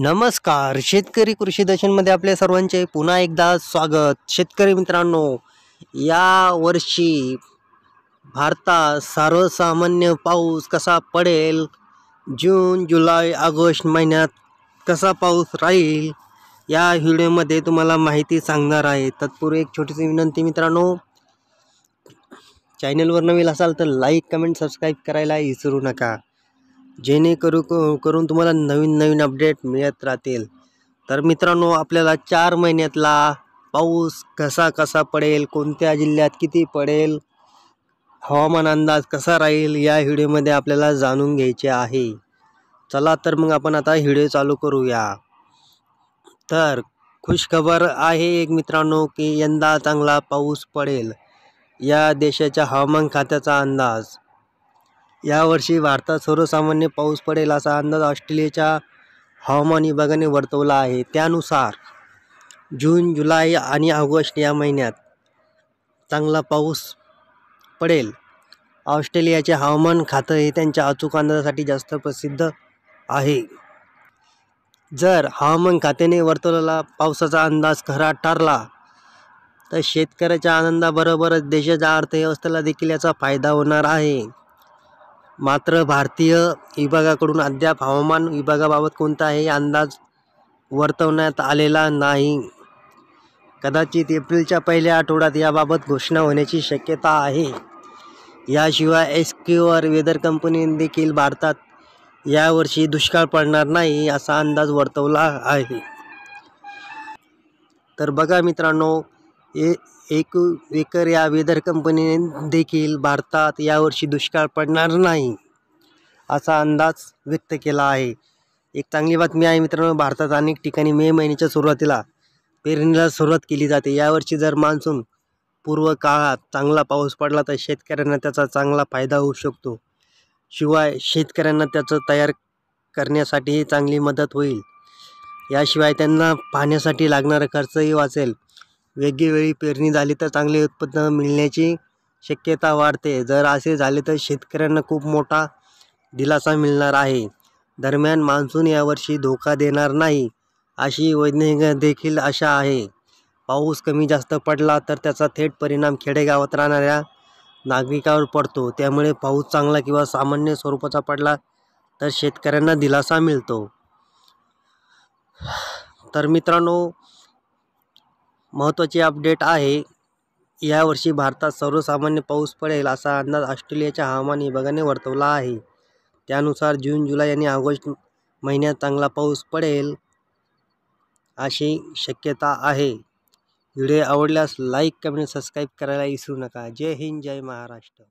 नमस्कार शेतकरी कृषी दर्शनमध्ये आपल्या सर्वांचे पुन्हा एकदा स्वागत शेतकरी मित्रांनो या वर्षी भारतात सर्वसामान्य पाऊस कसा पडेल जून जुलै ऑगस्ट महिन्यात कसा पाऊस राहील या व्हिडिओमध्ये तुम्हाला माहिती सांगणार आहे तत्पूर्वी एक छोटीशी विनंती मित्रांनो चॅनलवर नवीन असाल तर लाईक कमेंट सबस्क्राईब करायला विसरू नका जेणेकरू करून तुम्हाला नवीन नवीन अपडेट मिळत राहतील तर मित्रांनो आपल्याला चार महिन्यातला पाऊस कसा कसा पडेल कोणत्या जिल्ह्यात किती पडेल हवामान अंदाज कसा राहील या व्हिडिओमध्ये आपल्याला जाणून घ्यायचे आहे चला तर मग आपण आता व्हिडिओ चालू करूया तर खुश खबर आहे एक मित्रांनो की यंदा चांगला पाऊस पडेल या देशाच्या हवामान खात्याचा अंदाज यावर्षी भारतात सर्वसामान्य पाऊस पडेल असा अंदाज ऑस्ट्रेलियाच्या हवामान विभागाने वर्तवला आहे त्यानुसार जून जुलै आणि ऑगस्ट या महिन्यात चांगला पाऊस पडेल ऑस्ट्रेलियाचे हवामान खातं हे त्यांच्या अचूक अंदाजासाठी जास्त प्रसिद्ध आहे जर हवामान खात्याने वर्तवलेला पावसाचा अंदाज खरा ठरला तर शेतकऱ्याच्या आनंदाबरोबरच देशाच्या अर्थव्यवस्थेला देखील याचा फायदा होणार आहे मात्र भारतीय विभागाकडून अद्याप हवामान विभागाबाबत कोणताही अंदाज वर्तवण्यात आलेला नाही कदाचित एप्रिलच्या पहिल्या आठवड्यात याबाबत घोषणा होण्याची शक्यता आहे याशिवाय एस क्यूआर वेदर कंपनीने देखील भारतात यावर्षी दुष्काळ पडणार नाही असा अंदाज वर्तवला आहे तर बघा मित्रांनो ए एक वेकर या वेदर कंपनीने देखील भारतात यावर्षी दुष्काळ पडणार नाही असा अंदाज व्यक्त केला आहे एक चांगली बातमी आहे मित्रांनो भारतात अनेक ठिकाणी मे महिन्याच्या सुरुवातीला पेरणीला सुरुवात केली जाते यावर्षी जर मान्सून पूर्व काळात चांगला पाऊस पडला तर शेतकऱ्यांना त्याचा चांगला फायदा होऊ शकतो शिवाय शेतकऱ्यांना त्याचं तयार करण्यासाठीही चांगली मदत होईल याशिवाय त्यांना पाहण्यासाठी लागणारा खर्चही वाचेल योग्यवेळी पेरणी झाली तर चांगले उत्पन्न मिळण्याची शक्यता वाढते जर असे झाले तर शेतकऱ्यांना खूप मोठा दिलासा मिळणार आहे दरम्यान मान्सून यावर्षी धोका देणार नाही अशी वैज्ञानिक देखील आशा आहे पाऊस कमी जास्त पडला तर त्याचा थेट परिणाम खेडेगावात राहणाऱ्या नागरिकावर पडतो त्यामुळे पाऊस चांगला किंवा सामान्य स्वरूपाचा पडला तर शेतकऱ्यांना दिलासा मिळतो तर मित्रांनो महत्त्वाची अपडेट आहे यावर्षी भारतात सर्वसामान्य पाऊस पडेल असा अंदाज ऑस्ट्रेलियाच्या हवामान विभागाने वर्तवला आहे त्यानुसार जून जुलै आणि ऑगस्ट महिन्यात चांगला पाऊस पडेल अशी शक्यता आहे व्हिडिओ आवडल्यास लाईक कमेंट सबस्क्राईब करायला विसरू नका जय हिंद जय महाराष्ट्र